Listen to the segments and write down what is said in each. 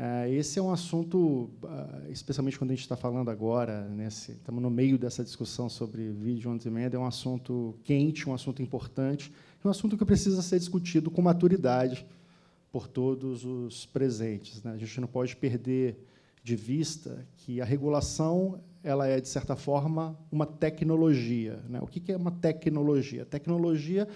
É, esse é um assunto, ah, especialmente quando a gente está falando agora, nesse, né, estamos no meio dessa discussão sobre vídeo on demand, é um assunto quente, um assunto importante, é um assunto que precisa ser discutido com maturidade por todos os presentes. Né? A gente não pode perder de vista que a regulação ela é, de certa forma, uma tecnologia. Né? O que é uma tecnologia? tecnologia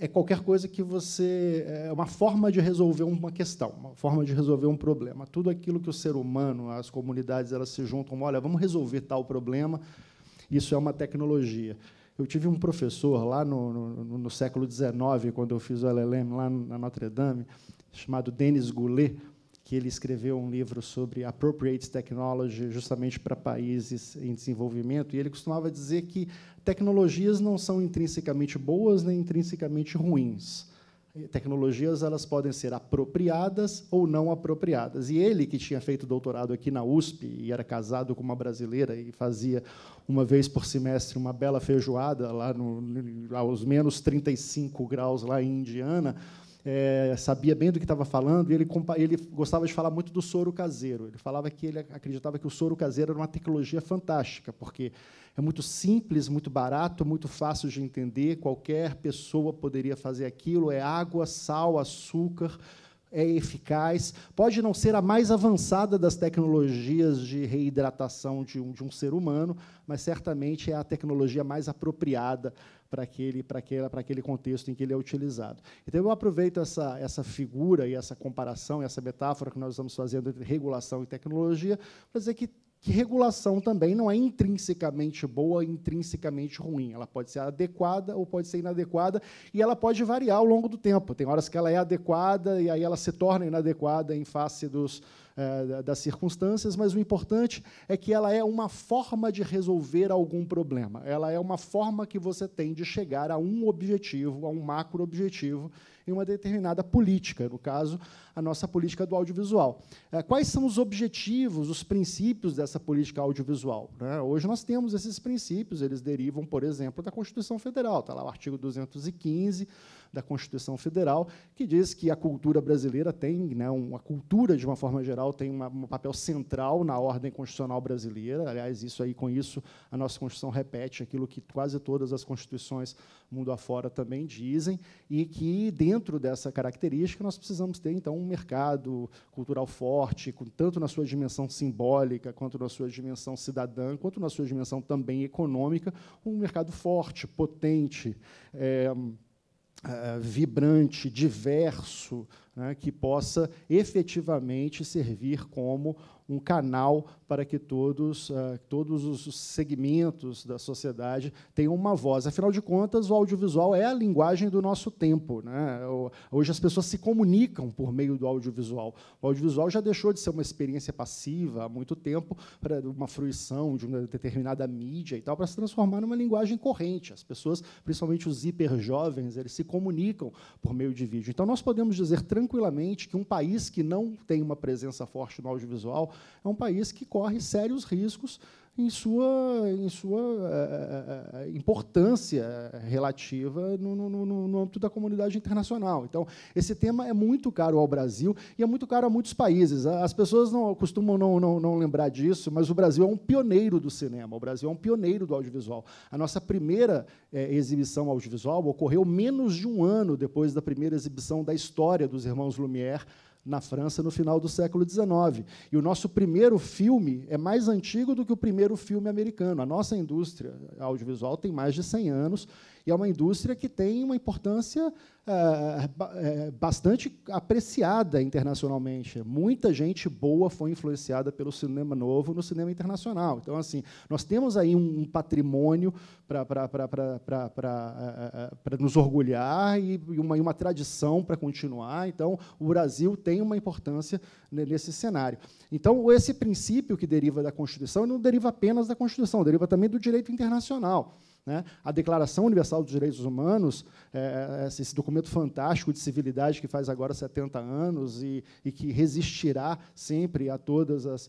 é qualquer coisa que você. É uma forma de resolver uma questão, uma forma de resolver um problema. Tudo aquilo que o ser humano, as comunidades, elas se juntam, olha, vamos resolver tal problema, isso é uma tecnologia. Eu tive um professor lá no, no, no século XIX, quando eu fiz o LLM lá na Notre Dame, chamado Denis Goulet que ele escreveu um livro sobre appropriate technology, justamente para países em desenvolvimento, e ele costumava dizer que tecnologias não são intrinsecamente boas nem intrinsecamente ruins. Tecnologias elas podem ser apropriadas ou não apropriadas. E ele, que tinha feito doutorado aqui na USP e era casado com uma brasileira e fazia uma vez por semestre uma bela feijoada lá no, aos menos 35 graus lá em Indiana, é, sabia bem do que estava falando, e ele, ele gostava de falar muito do soro caseiro. Ele falava que ele acreditava que o soro caseiro era uma tecnologia fantástica, porque é muito simples, muito barato, muito fácil de entender, qualquer pessoa poderia fazer aquilo, é água, sal, açúcar, é eficaz, pode não ser a mais avançada das tecnologias de reidratação de um, de um ser humano, mas certamente é a tecnologia mais apropriada para aquele, para aquele, para aquele contexto em que ele é utilizado. Então, eu aproveito essa, essa figura e essa comparação, essa metáfora que nós estamos fazendo entre regulação e tecnologia, para dizer que que regulação também não é intrinsecamente boa, intrinsecamente ruim. Ela pode ser adequada ou pode ser inadequada, e ela pode variar ao longo do tempo. Tem horas que ela é adequada e aí ela se torna inadequada em face dos, eh, das circunstâncias, mas o importante é que ela é uma forma de resolver algum problema. Ela é uma forma que você tem de chegar a um objetivo, a um macro objetivo, em uma determinada política, no caso, a nossa política do audiovisual. É, quais são os objetivos, os princípios dessa política audiovisual? Né? Hoje nós temos esses princípios, eles derivam, por exemplo, da Constituição Federal, está lá o artigo 215 da Constituição Federal, que diz que a cultura brasileira tem, né, uma cultura de uma forma geral tem uma, um papel central na ordem constitucional brasileira. Aliás, isso aí com isso a nossa Constituição repete aquilo que quase todas as constituições mundo afora também dizem e que dentro dessa característica nós precisamos ter então um mercado cultural forte, com, tanto na sua dimensão simbólica quanto na sua dimensão cidadã, quanto na sua dimensão também econômica, um mercado forte, potente, é, eh, vibrante, diverso, né, que possa efetivamente servir como um canal para que todos, uh, todos os segmentos da sociedade tenham uma voz. Afinal de contas, o audiovisual é a linguagem do nosso tempo. Né? Hoje as pessoas se comunicam por meio do audiovisual. O audiovisual já deixou de ser uma experiência passiva há muito tempo, para uma fruição de uma determinada mídia e tal, para se transformar numa linguagem corrente. As pessoas, principalmente os hiperjovens, eles se comunicam por meio de vídeo. Então, nós podemos dizer tranquilamente que um país que não tem uma presença forte no audiovisual é um país que corre sérios riscos em sua, em sua uh, importância relativa no, no, no, no, âmbito da comunidade internacional. Então, esse tema é muito caro ao Brasil e é muito caro a muitos países. As pessoas não costumam não, não, não lembrar disso, mas o Brasil é um pioneiro do cinema, o Brasil é um pioneiro do audiovisual. A nossa primeira exibição audiovisual ocorreu menos de um ano depois da primeira exibição da história dos Irmãos Lumière na França no final do século XIX. E o nosso primeiro filme é mais antigo do que o primeiro filme americano. A nossa indústria audiovisual tem mais de 100 anos e é uma indústria que tem uma importância eh, eh, eh, bastante apreciada internacionalmente. Muita gente boa foi influenciada pelo cinema novo no cinema internacional. Então, assim, nós temos aí um patrimônio para nos orgulhar e uma, e uma tradição para continuar. Então, o Brasil tem uma importância nesse cenário. Então, esse princípio que deriva da Constituição não deriva apenas da Constituição, deriva também do direito internacional. Né? A Declaração Universal dos Direitos Humanos, é, é esse documento fantástico de civilidade que faz agora 70 anos e, e que resistirá sempre a todas as,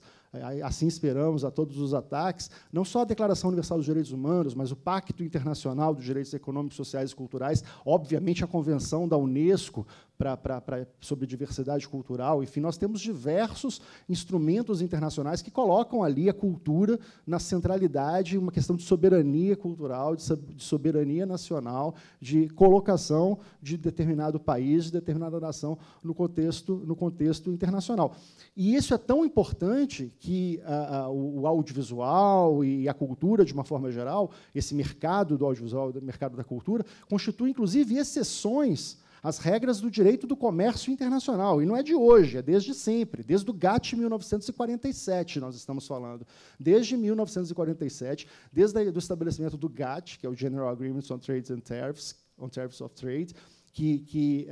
assim esperamos a todos os ataques, não só a Declaração Universal dos Direitos Humanos, mas o Pacto Internacional dos Direitos Econômicos, Sociais e Culturais, obviamente a Convenção da Unesco pra, pra, pra, sobre Diversidade Cultural, enfim, nós temos diversos instrumentos internacionais que colocam ali a cultura na centralidade, uma questão de soberania cultural, de, de soberania nacional, de colocação de determinado país, de determinada nação no contexto, no contexto internacional. E isso é tão importante que a, a, o audiovisual e a cultura, de uma forma geral, esse mercado do audiovisual, o mercado da cultura, constitui, inclusive, exceções às regras do direito do comércio internacional. E não é de hoje, é desde sempre, desde o GATT 1947 nós estamos falando. Desde 1947, desde o estabelecimento do GATT, que é o General Agreement on Trades and Tariffs, on Tariffs of Trade, que, que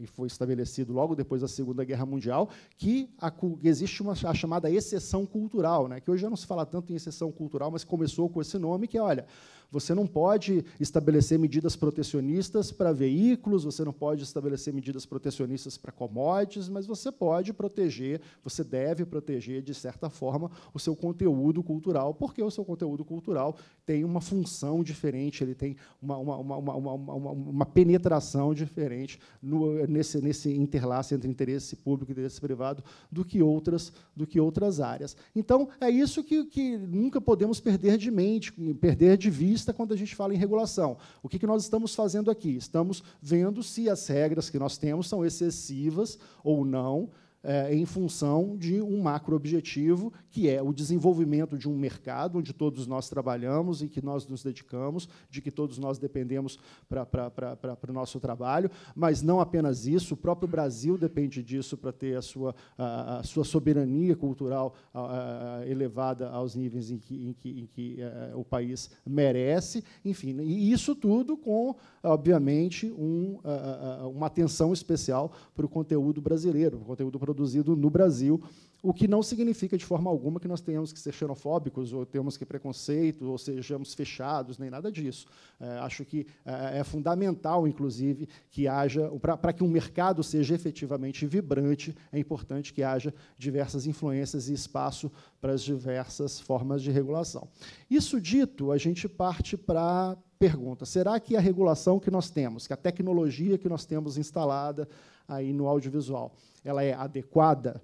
uh, foi estabelecido logo depois da Segunda Guerra Mundial, que, a, que existe uma, a chamada exceção cultural, né, que hoje já não se fala tanto em exceção cultural, mas começou com esse nome, que é, olha, você não pode estabelecer medidas protecionistas para veículos, você não pode estabelecer medidas protecionistas para commodities, mas você pode proteger, você deve proteger, de certa forma, o seu conteúdo cultural, porque o seu conteúdo cultural tem uma função diferente, ele tem uma, uma, uma, uma, uma penetração atuação diferente no, nesse, nesse interlace entre interesse público e interesse privado do que outras, do que outras áreas. Então, é isso que, que nunca podemos perder de mente, perder de vista quando a gente fala em regulação. O que, que nós estamos fazendo aqui? Estamos vendo se as regras que nós temos são excessivas ou não, é, em função de um macro-objetivo, que é o desenvolvimento de um mercado onde todos nós trabalhamos e que nós nos dedicamos, de que todos nós dependemos para o nosso trabalho, mas não apenas isso, o próprio Brasil depende disso para ter a sua, a, a sua soberania cultural a, elevada aos níveis em que, em que, em que é, o país merece, enfim, e isso tudo com, obviamente, um, uma atenção especial para o conteúdo brasileiro, o conteúdo produtivo produzido no Brasil, o que não significa de forma alguma que nós tenhamos que ser xenofóbicos, ou temos que preconceito, ou sejamos fechados, nem nada disso. É, acho que é, é, fundamental, inclusive, que haja, para que um mercado seja efetivamente vibrante, é importante que haja diversas influências e espaço para as diversas formas de regulação. Isso dito, a gente parte para pergunta: será que a regulação que nós temos, que a tecnologia que nós temos instalada aí no audiovisual, ela é adequada?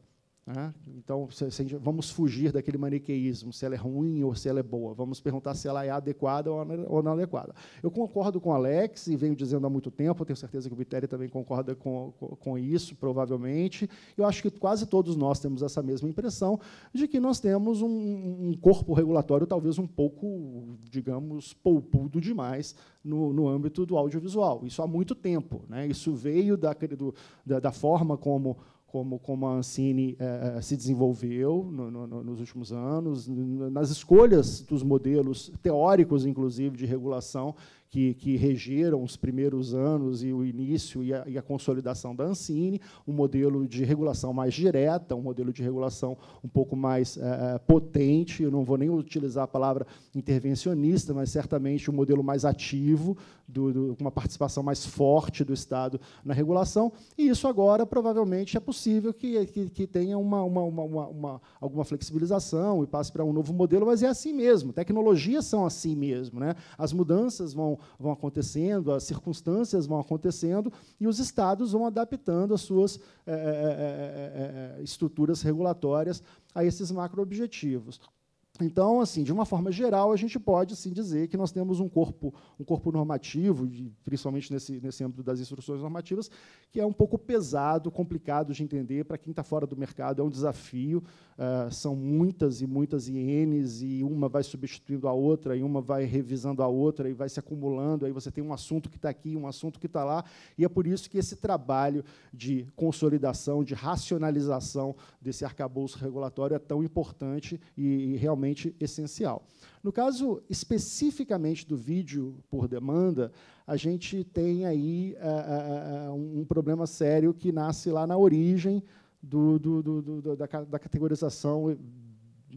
Né? Então, se, se, vamos fugir daquele maniqueísmo, se ela é ruim ou se ela é boa. Vamos perguntar se ela é adequada ou não adequada. Eu concordo com o Alex, e venho dizendo há muito tempo, tenho certeza que o Bitério também concorda com, com, com isso, provavelmente. Eu acho que quase todos nós temos essa mesma impressão de que nós temos um, um corpo regulatório talvez um pouco, digamos, poupudo demais no, no, âmbito do audiovisual. Isso há muito tempo. Né? Isso veio da, do, da, da forma como como, como a Ancine eh, eh, se desenvolveu no, no, nos últimos anos, nas escolhas dos modelos teóricos, inclusive, de regulação que, que regeram os primeiros anos e o início e a, e a consolidação da Ancine, um modelo de regulação mais direta, um modelo de regulação um pouco mais é, potente, eu não vou nem utilizar a palavra intervencionista, mas certamente um modelo mais ativo, do, do, uma participação mais forte do Estado na regulação, e isso agora provavelmente é possível que, que, que tenha uma, uma, uma, uma, alguma flexibilização e passe para um novo modelo, mas é assim mesmo, tecnologias são assim mesmo, né? as mudanças vão, vão acontecendo, as circunstâncias vão acontecendo, e os estados vão adaptando as suas é, é, estruturas regulatórias a esses macroobjetivos. Então, assim, de uma forma geral, a gente pode sim dizer que nós temos um corpo, um corpo normativo, principalmente nesse, nesse âmbito das instruções normativas, que é um pouco pesado, complicado de entender para quem está fora do mercado. É um desafio. Uh, são muitas e muitas ienes e uma vai substituindo a outra e uma vai revisando a outra e vai se acumulando. Aí você tem um assunto que está aqui, um assunto que está lá. E é por isso que esse trabalho de consolidação, de racionalização desse arcabouço regulatório é tão importante e, e realmente realmente essencial. No caso especificamente do vídeo por demanda, a gente tem aí eh, eh, eh, um problema sério que nasce lá na origem do, do, do, da, da categorização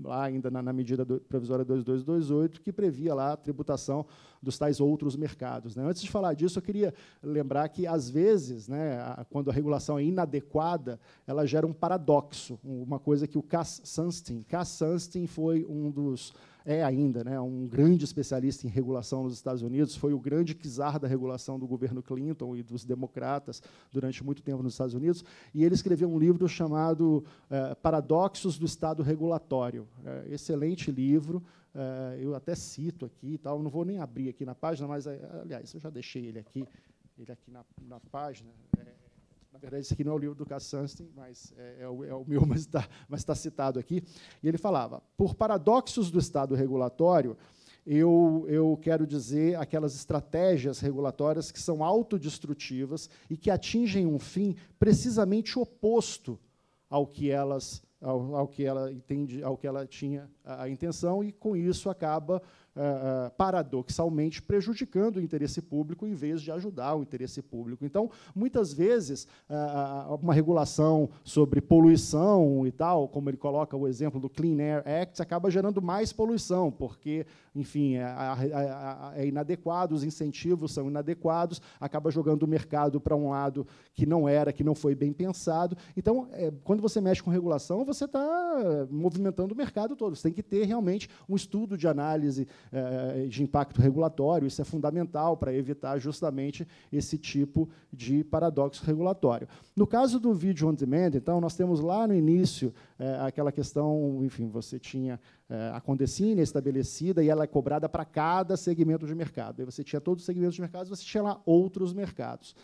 lá ainda na, na medida do, provisória 2228, que previa lá a tributação dos tais outros mercados. Né? Antes de falar disso, eu queria lembrar que, às vezes, né, a, quando a regulação é inadequada, ela gera um paradoxo, uma coisa que o Cass Sunstein, Cass Sunstein foi um dos é ainda né, um grande especialista em regulação nos Estados Unidos, foi o grande czar da regulação do governo Clinton e dos democratas durante muito tempo nos Estados Unidos, e ele escreveu um livro chamado eh, Paradoxos do Estado Regulatório. Eh, excelente livro, eh, eu até cito aqui e tal, não vou nem abrir aqui na página, mas, aliás, eu já deixei ele aqui, ele aqui na, na página. É, na verdade, esse aqui não é o livro do Cass Sunstein, mas é, é, o, é o, meu, mas está tá citado aqui. E ele falava: por paradoxos do Estado regulatório, eu, eu, quero dizer aquelas estratégias regulatórias que são autodestrutivas e que atingem um fim precisamente oposto ao que elas ao, ao que ela entende, ao que ela tinha a, a intenção e com isso acaba ah, ah, paradoxalmente prejudicando o interesse público em vez de ajudar o interesse público. Então, muitas vezes, ah, uma regulação sobre poluição e tal, como ele coloca o exemplo do Clean Air Act, acaba gerando mais poluição, porque, enfim, é, é inadequado, os incentivos são inadequados, acaba jogando o mercado para um lado que não era, que não foi bem pensado. Então, é, quando você mexe com regulação, você está movimentando o mercado todo. Você tem que ter realmente um estudo de análise eh, eh, de impacto regulatório. Isso é fundamental para evitar justamente esse tipo de paradoxo regulatório. No caso do vídeo on demand, então, nós temos lá no início eh, aquela questão, enfim, você tinha a Condecine estabelecida e ela é cobrada para cada segmento de mercado. Aí você tinha todos os segmentos de mercado você tinha lá outros mercados.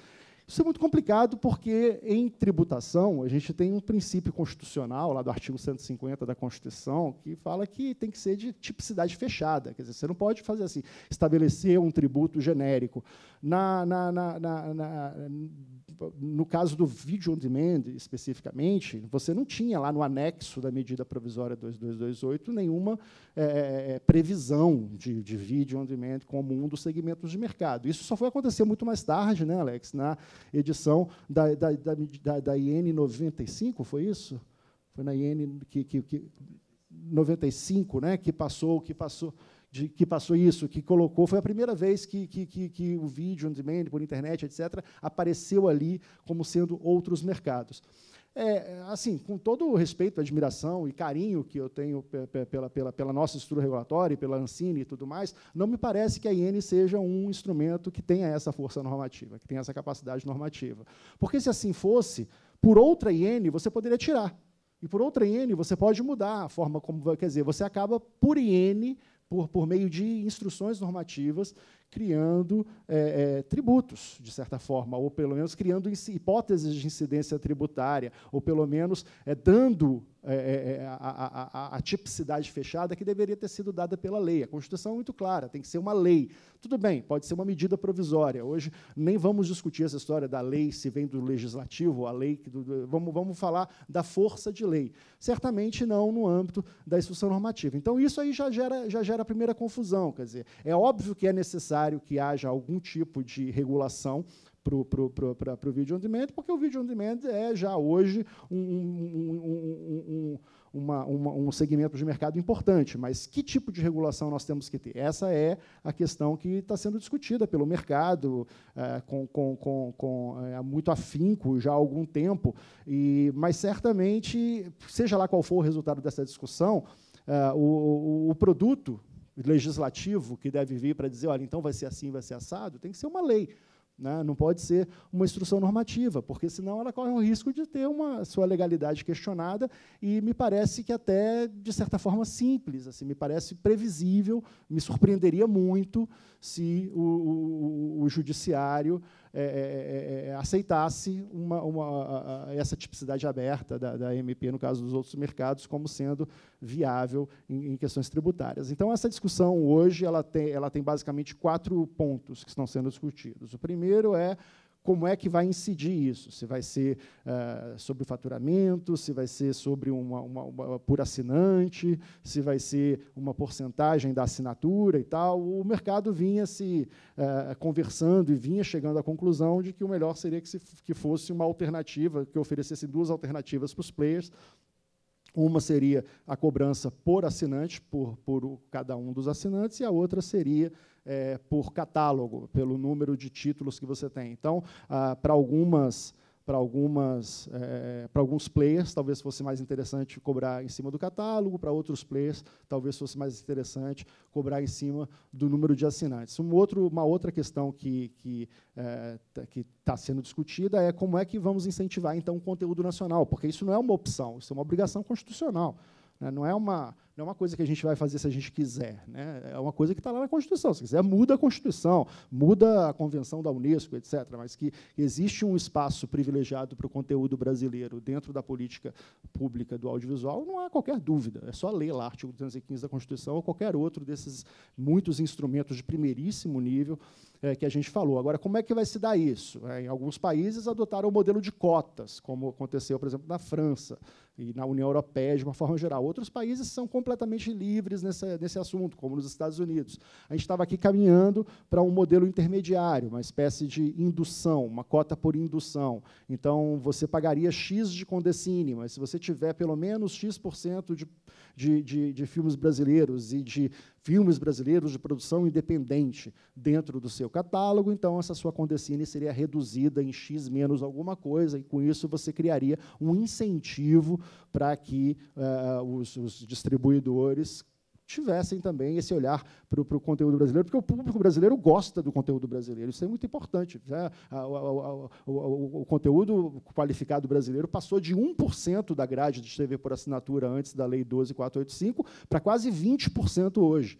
Isso é muito complicado porque, em tributação, a gente tem um princípio constitucional, lá do artigo 150 da Constituição, que fala que tem que ser de tipicidade fechada. Quer dizer, você não pode fazer assim, estabelecer um tributo genérico. Na, na, na, na no caso do vídeo on demand, especificamente, você não tinha lá no anexo da medida provisória 2228 nenhuma é, previsão de, de vídeo on demand como um dos segmentos de mercado. Isso só foi acontecer muito mais tarde, né, Alex, na edição da, da, da, da, da IN 95, foi isso? Foi na IN que, que, que 95, né, que passou, que passou de que passou isso, que colocou. Foi a primeira vez que, que, que, que o vídeo on demand, por internet, etc., apareceu ali como sendo outros mercados. É, assim, com todo o respeito, admiração e carinho que eu tenho pela, pela, pela nossa estrutura regulatória, pela Ancine e tudo mais, não me parece que a IN seja um instrumento que tenha essa força normativa, que tenha essa capacidade normativa. Porque se assim fosse, por outra IN você poderia tirar. E por outra IN você pode mudar a forma como. Quer dizer, você acaba por IN por, por meio de instruções normativas criando é, é, tributos, de certa forma, ou pelo menos criando hipóteses de incidência tributária, ou pelo menos é, dando é, é, é, a, a, a, tipicidade fechada que deveria ter sido dada pela lei. A Constituição é muito clara, tem que ser uma lei. Tudo bem, pode ser uma medida provisória. Hoje nem vamos discutir essa história da lei, se vem do legislativo, a lei. Do, vamos, vamos falar da força de lei. Certamente não no âmbito da instrução normativa. Então, isso aí já gera, já gera a primeira confusão. Quer dizer, é óbvio que é necessário necessário que haja algum tipo de regulação para o vídeo on demand, porque o vídeo on demand é já hoje um, um, um, uma, uma, um, segmento de mercado importante. Mas que tipo de regulação nós temos que ter? Essa é a questão que está sendo discutida pelo mercado, é, com, com, com, com é, muito afinco já há algum tempo. E, mas certamente, seja lá qual for o resultado dessa discussão, é, o, o, o produto legislativo que deve vir para dizer, olha, então vai ser assim, vai ser assado, tem que ser uma lei. Né? Não pode ser uma instrução normativa, porque senão ela corre o risco de ter uma sua legalidade questionada e me parece que até de certa forma simples, assim, me parece previsível, me surpreenderia muito se o, o, o judiciário é é, é, é, aceitasse uma, uma, a, essa tipicidade aberta da, da, MP, no caso dos outros mercados, como sendo viável em, em questões tributárias. Então, essa discussão hoje ela tem, ela tem basicamente quatro pontos que estão sendo discutidos. O primeiro é como é que vai incidir isso? Se vai ser uh, sobre o faturamento, se vai ser sobre uma, uma, uma, por assinante, se vai ser uma porcentagem da assinatura e tal. O mercado vinha se uh, conversando e vinha chegando à conclusão de que o melhor seria que, se, que fosse uma alternativa, que oferecesse duas alternativas para os players, uma seria a cobrança por assinante, por, por cada um dos assinantes, e a outra seria é, por catálogo, pelo número de títulos que você tem. Então, ah, para algumas para algumas é, para alguns players talvez fosse mais interessante cobrar em cima do catálogo para outros players talvez fosse mais interessante cobrar em cima do número de assinantes Uma outra uma outra questão que que é, tá, que está sendo discutida é como é que vamos incentivar então o conteúdo nacional porque isso não é uma opção isso é uma obrigação constitucional né? Não é uma não é uma coisa que a gente vai fazer se a gente quiser, né? É uma coisa que está lá na Constituição. Se quiser, muda a Constituição, muda a Convenção da Unesco, etc. Mas que existe um espaço privilegiado para o conteúdo brasileiro dentro da política pública do audiovisual, não há qualquer dúvida. É só ler lá o artigo 215 da Constituição ou qualquer outro desses muitos instrumentos de primeiríssimo nível é, que a gente falou. Agora, como é que vai se dar isso? É, em alguns países adotaram o modelo de cotas, como aconteceu, por exemplo, na França e na União Europeia, de uma forma geral. Outros países são completamente livres nessa, nesse assunto, como nos Estados Unidos. A gente estava aqui caminhando para um modelo intermediário, uma espécie de indução, uma cota por indução. Então, você pagaria X de condecine, mas se você tiver pelo menos X% de, de, de, de filmes brasileiros e de filmes brasileiros de produção independente dentro do seu catálogo, então essa sua condecine seria reduzida em X menos alguma coisa, e com isso você criaria um incentivo para que uh, os, os distribuidores tivessem também esse olhar para o conteúdo brasileiro, porque o público brasileiro gosta do conteúdo brasileiro, isso é muito importante. Né? O, o, o, o, conteúdo qualificado brasileiro passou de 1% da grade de TV por assinatura antes da Lei 12485 para quase 20% hoje.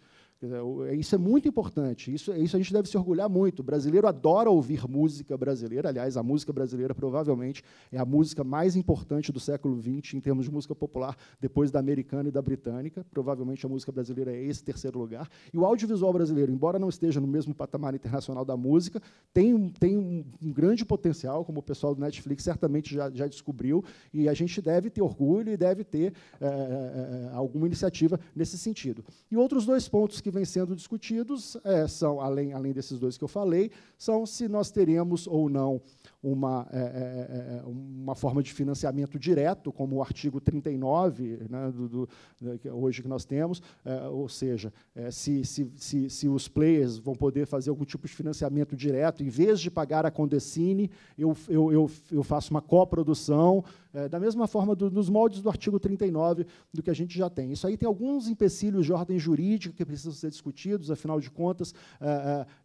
É, isso é muito importante, isso, isso a gente deve se orgulhar muito. O brasileiro adora ouvir música brasileira, aliás, a música brasileira provavelmente é a música mais importante do século XX em termos de música popular, depois da americana e da britânica. Provavelmente a música brasileira é esse terceiro lugar. E o audiovisual brasileiro, embora não esteja no mesmo patamar internacional da música, tem um, tem um, um grande potencial, como o pessoal do Netflix certamente já, já descobriu, e a gente deve ter orgulho e deve ter é, é, alguma iniciativa nesse sentido. E outros dois pontos que vêm sendo discutidos é, são, além, além desses dois que eu falei, são se nós teremos ou não uma, é é, é, é, uma forma de financiamento direto, como o artigo 39, né, do, do, né, é hoje que nós temos, é, ou seja, se, se, se, se, os players vão poder fazer algum tipo de financiamento direto, em vez de pagar a Condecine, eu, eu, eu, eu faço uma coprodução, da mesma forma do, dos moldes do artigo 39 do que a gente já tem. Isso aí tem alguns empecilhos de ordem jurídica que precisam ser discutidos, afinal de contas,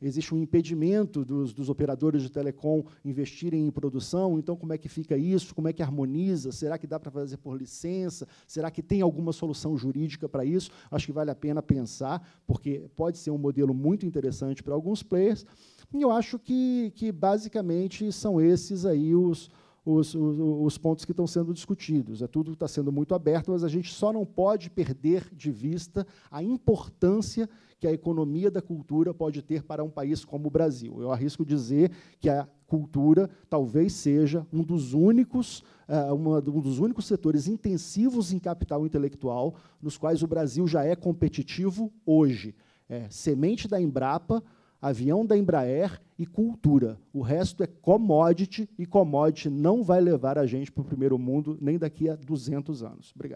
existe um impedimento dos, dos operadores de telecom investir investirem em produção, então como é que fica isso? Como é que harmoniza? Será que dá para fazer por licença? Será que tem alguma solução jurídica para isso? Acho que vale a pena pensar, porque pode ser um modelo muito interessante para alguns players. E eu acho que, que basicamente são esses aí os, os, os, os pontos que estão sendo discutidos. É tudo está sendo muito aberto, mas a gente só não pode perder de vista a importância que a economia da cultura pode ter para um país como o Brasil. Eu arrisco dizer que a cultura talvez seja um dos únicos eh, um dos únicos setores intensivos em capital intelectual nos quais o Brasil já é competitivo hoje. É, semente da Embrapa avião da Embraer e cultura. O resto é commodity, e commodity não vai levar a gente para o primeiro mundo nem daqui a 200 anos. Obrigado.